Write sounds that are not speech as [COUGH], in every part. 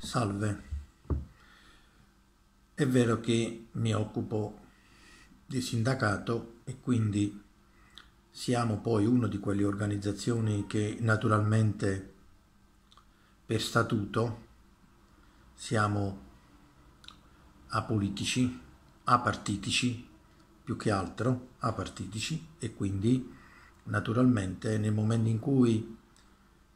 Salve, è vero che mi occupo di sindacato e quindi siamo poi una di quelle organizzazioni che naturalmente per statuto siamo apolitici, apartitici, più che altro apartitici e quindi naturalmente nel momento in cui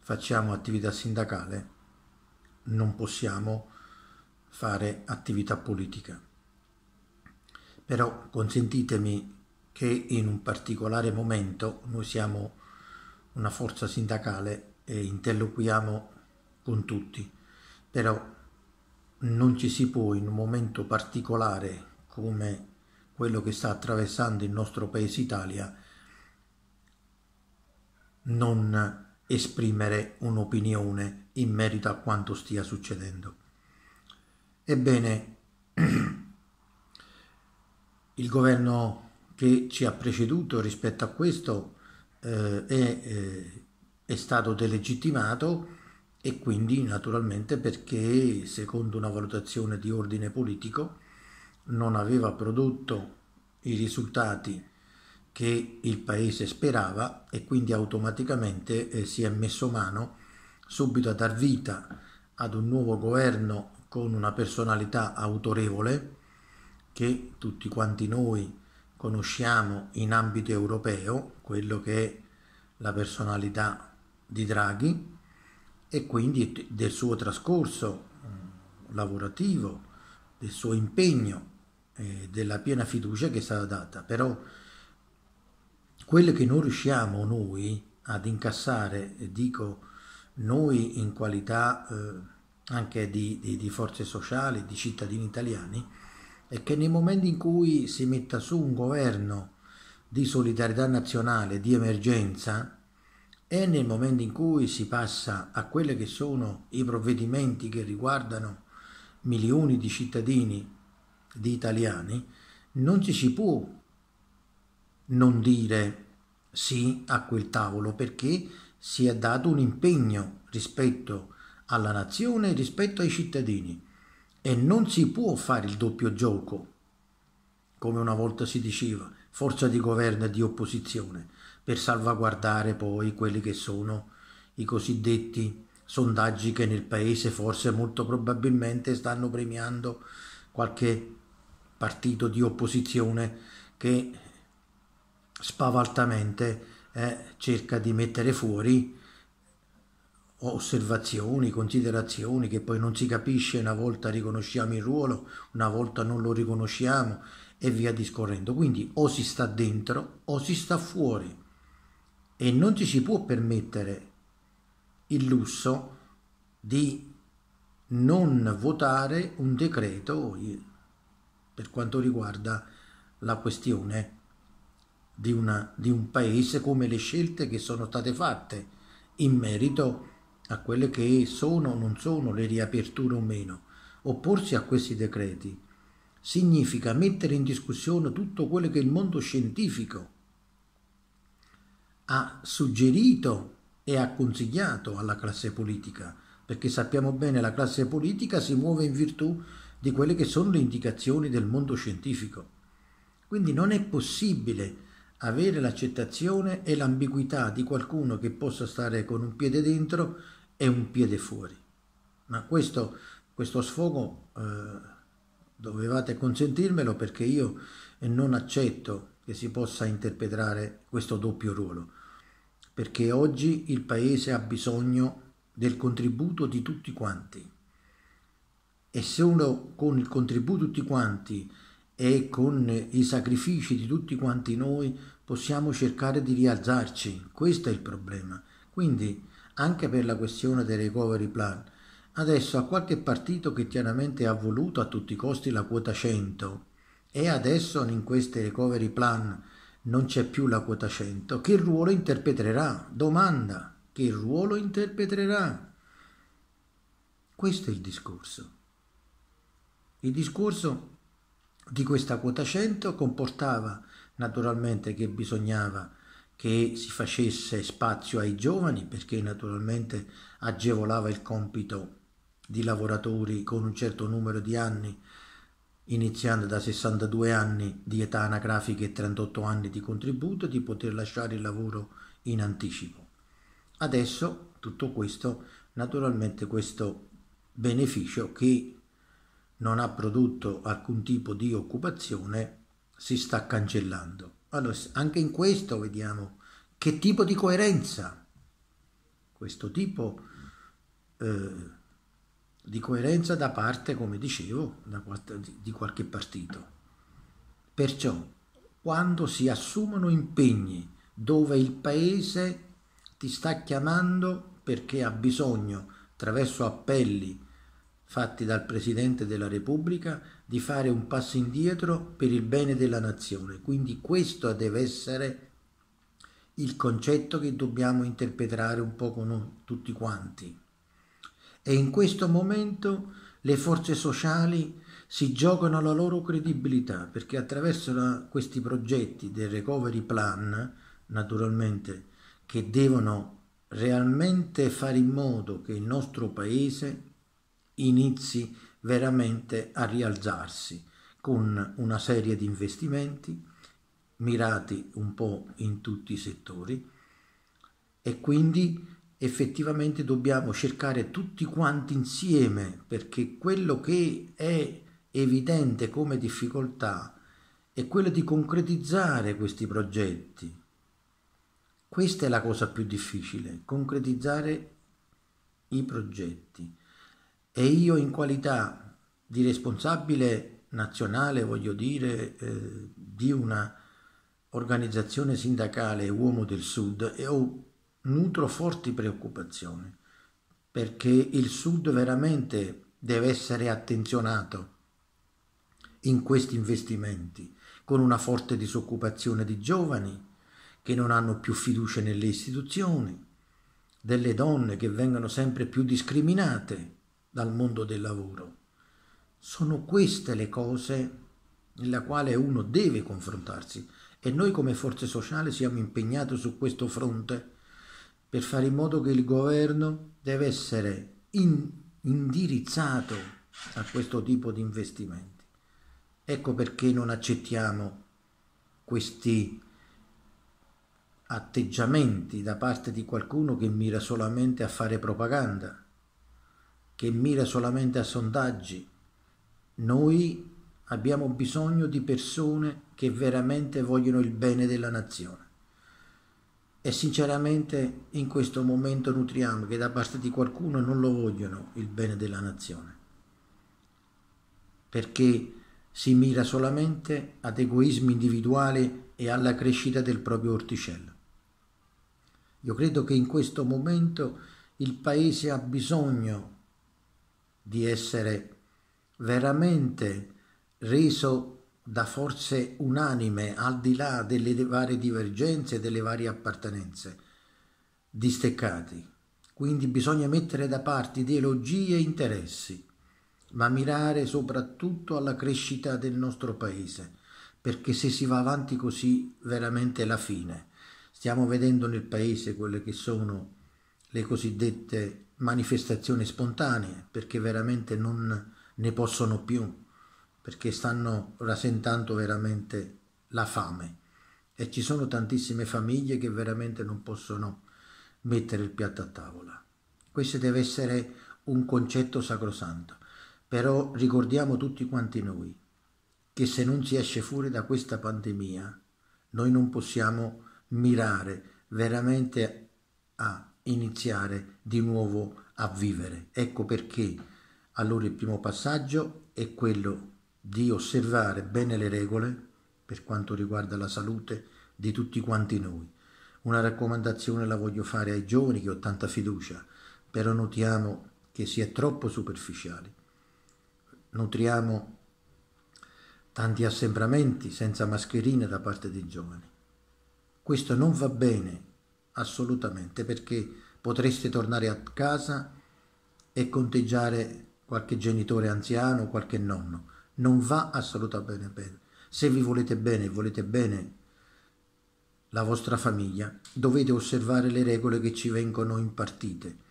facciamo attività sindacale non possiamo fare attività politica. Però consentitemi che in un particolare momento noi siamo una forza sindacale e interloquiamo con tutti, però non ci si può in un momento particolare come quello che sta attraversando il nostro paese Italia non esprimere un'opinione in merito a quanto stia succedendo. Ebbene, [CLEARS THROAT] il governo che ci ha preceduto rispetto a questo eh, è, eh, è stato delegittimato e quindi naturalmente perché secondo una valutazione di ordine politico non aveva prodotto i risultati che il paese sperava e quindi automaticamente eh, si è messo mano subito a dar vita ad un nuovo governo con una personalità autorevole che tutti quanti noi conosciamo in ambito europeo, quello che è la personalità di Draghi e quindi del suo trascorso mm, lavorativo, del suo impegno, eh, della piena fiducia che è stata data. Però quello che non riusciamo noi ad incassare, dico noi in qualità eh, anche di, di, di, forze sociali, di cittadini italiani, è che nei momenti in cui si metta su un governo di solidarietà nazionale, di emergenza, e nel momento in cui si passa a quelli che sono i provvedimenti che riguardano milioni di cittadini, di italiani, non ci si può non dire sì a quel tavolo perché si è dato un impegno rispetto alla nazione e rispetto ai cittadini e non si può fare il doppio gioco, come una volta si diceva, forza di governo e di opposizione, per salvaguardare poi quelli che sono i cosiddetti sondaggi che nel paese forse molto probabilmente stanno premiando qualche partito di opposizione che spavaltamente eh, cerca di mettere fuori osservazioni, considerazioni che poi non si capisce, una volta riconosciamo il ruolo, una volta non lo riconosciamo e via discorrendo. Quindi o si sta dentro o si sta fuori e non ci si può permettere il lusso di non votare un decreto per quanto riguarda la questione di, una, di un paese come le scelte che sono state fatte in merito a quelle che sono o non sono le riaperture o meno. Opporsi a questi decreti significa mettere in discussione tutto quello che il mondo scientifico ha suggerito e ha consigliato alla classe politica, perché sappiamo bene che la classe politica si muove in virtù di quelle che sono le indicazioni del mondo scientifico. Quindi non è possibile avere l'accettazione e l'ambiguità di qualcuno che possa stare con un piede dentro e un piede fuori. Ma questo, questo sfogo eh, dovevate consentirmelo perché io non accetto che si possa interpretare questo doppio ruolo, perché oggi il Paese ha bisogno del contributo di tutti quanti e se uno con il contributo di tutti quanti e con i sacrifici di tutti quanti noi possiamo cercare di rialzarci. Questo è il problema. Quindi anche per la questione dei recovery plan, adesso a qualche partito che chiaramente ha voluto a tutti i costi la quota 100 e adesso in questi recovery plan non c'è più la quota 100, che ruolo interpreterà? Domanda, che ruolo interpreterà? Questo è il discorso. Il discorso di questa quota 100 comportava naturalmente che bisognava che si facesse spazio ai giovani perché naturalmente agevolava il compito di lavoratori con un certo numero di anni iniziando da 62 anni di età anagrafica e 38 anni di contributo di poter lasciare il lavoro in anticipo. Adesso tutto questo naturalmente questo beneficio che non ha prodotto alcun tipo di occupazione, si sta cancellando. Allora, anche in questo vediamo che tipo di coerenza, questo tipo eh, di coerenza da parte, come dicevo, da, di qualche partito. Perciò, quando si assumono impegni dove il Paese ti sta chiamando perché ha bisogno, attraverso appelli, fatti dal Presidente della Repubblica di fare un passo indietro per il bene della nazione. Quindi questo deve essere il concetto che dobbiamo interpretare un po' con tutti quanti. E in questo momento le forze sociali si giocano la loro credibilità perché attraverso la, questi progetti del recovery plan, naturalmente, che devono realmente fare in modo che il nostro paese inizi veramente a rialzarsi con una serie di investimenti mirati un po' in tutti i settori e quindi effettivamente dobbiamo cercare tutti quanti insieme perché quello che è evidente come difficoltà è quello di concretizzare questi progetti. Questa è la cosa più difficile, concretizzare i progetti e io in qualità di responsabile nazionale, voglio dire, eh, di una organizzazione sindacale uomo del Sud e nutro forti preoccupazioni perché il Sud veramente deve essere attenzionato in questi investimenti con una forte disoccupazione di giovani che non hanno più fiducia nelle istituzioni, delle donne che vengono sempre più discriminate dal mondo del lavoro. Sono queste le cose nella quale uno deve confrontarsi e noi come forze sociali siamo impegnati su questo fronte per fare in modo che il governo deve essere in, indirizzato a questo tipo di investimenti. Ecco perché non accettiamo questi atteggiamenti da parte di qualcuno che mira solamente a fare propaganda che mira solamente a sondaggi. Noi abbiamo bisogno di persone che veramente vogliono il bene della nazione. E sinceramente in questo momento nutriamo che da parte di qualcuno non lo vogliono il bene della nazione. Perché si mira solamente ad egoismi individuali e alla crescita del proprio orticello. Io credo che in questo momento il Paese ha bisogno di essere veramente reso da forze unanime, al di là delle varie divergenze, e delle varie appartenenze, disteccati. Quindi bisogna mettere da parte ideologie e interessi, ma mirare soprattutto alla crescita del nostro paese, perché se si va avanti così veramente è la fine. Stiamo vedendo nel paese quelle che sono le cosiddette manifestazioni spontanee perché veramente non ne possono più, perché stanno rasentando veramente la fame e ci sono tantissime famiglie che veramente non possono mettere il piatto a tavola. Questo deve essere un concetto sacrosanto, però ricordiamo tutti quanti noi che se non si esce fuori da questa pandemia, noi non possiamo mirare veramente a iniziare di nuovo a vivere. Ecco perché allora il primo passaggio è quello di osservare bene le regole per quanto riguarda la salute di tutti quanti noi. Una raccomandazione la voglio fare ai giovani che ho tanta fiducia, però notiamo che si è troppo superficiali. Nutriamo tanti assembramenti senza mascherine da parte dei giovani. Questo non va bene assolutamente, perché potreste tornare a casa e conteggiare qualche genitore anziano, qualche nonno. Non va assolutamente bene. Se vi volete bene, e volete bene la vostra famiglia, dovete osservare le regole che ci vengono impartite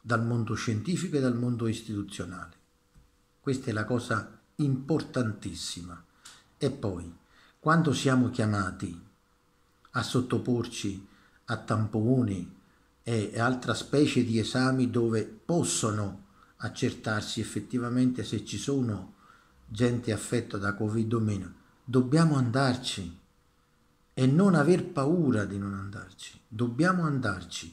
dal mondo scientifico e dal mondo istituzionale. Questa è la cosa importantissima. E poi, quando siamo chiamati a sottoporci a tamponi e altra specie di esami dove possono accertarsi effettivamente se ci sono gente affetta da covid o meno dobbiamo andarci e non aver paura di non andarci dobbiamo andarci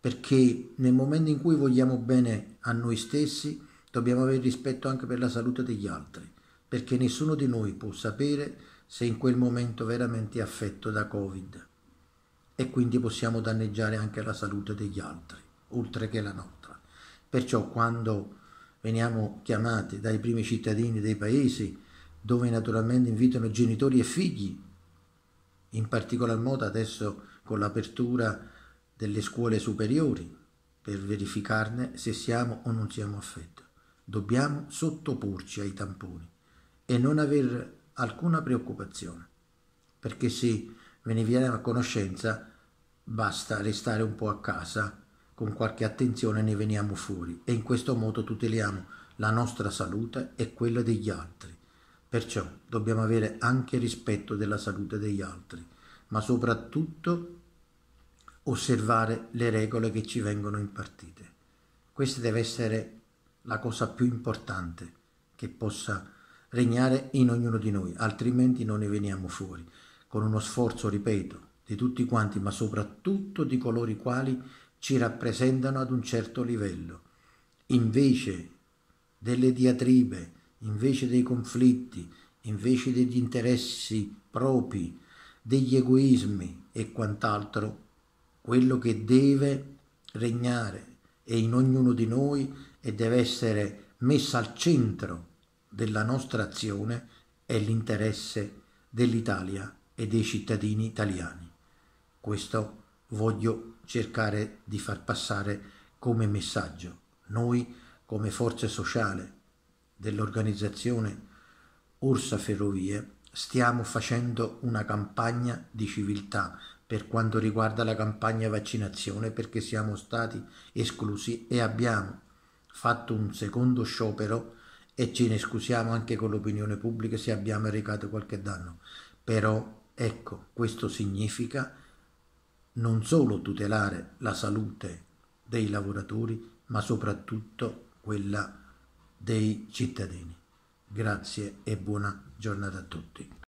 perché nel momento in cui vogliamo bene a noi stessi dobbiamo avere rispetto anche per la salute degli altri perché nessuno di noi può sapere se in quel momento veramente è affetto da covid e quindi possiamo danneggiare anche la salute degli altri, oltre che la nostra. Perciò quando veniamo chiamati dai primi cittadini dei paesi, dove naturalmente invitano genitori e figli, in particolar modo adesso con l'apertura delle scuole superiori, per verificarne se siamo o non siamo affetti. Dobbiamo sottoporci ai tamponi e non avere alcuna preoccupazione, perché se me ne viene a conoscenza, basta restare un po' a casa, con qualche attenzione ne veniamo fuori e in questo modo tuteliamo la nostra salute e quella degli altri. Perciò dobbiamo avere anche rispetto della salute degli altri, ma soprattutto osservare le regole che ci vengono impartite. Questa deve essere la cosa più importante che possa regnare in ognuno di noi, altrimenti non ne veniamo fuori con uno sforzo, ripeto, di tutti quanti, ma soprattutto di coloro i quali ci rappresentano ad un certo livello. Invece delle diatribe, invece dei conflitti, invece degli interessi propri, degli egoismi e quant'altro, quello che deve regnare e in ognuno di noi e deve essere messo al centro della nostra azione è l'interesse dell'Italia e dei cittadini italiani. Questo voglio cercare di far passare come messaggio. Noi, come forza sociale dell'organizzazione Ursa Ferrovie, stiamo facendo una campagna di civiltà per quanto riguarda la campagna vaccinazione perché siamo stati esclusi e abbiamo fatto un secondo sciopero e ce ne scusiamo anche con l'opinione pubblica se abbiamo recato qualche danno, però Ecco, questo significa non solo tutelare la salute dei lavoratori, ma soprattutto quella dei cittadini. Grazie e buona giornata a tutti.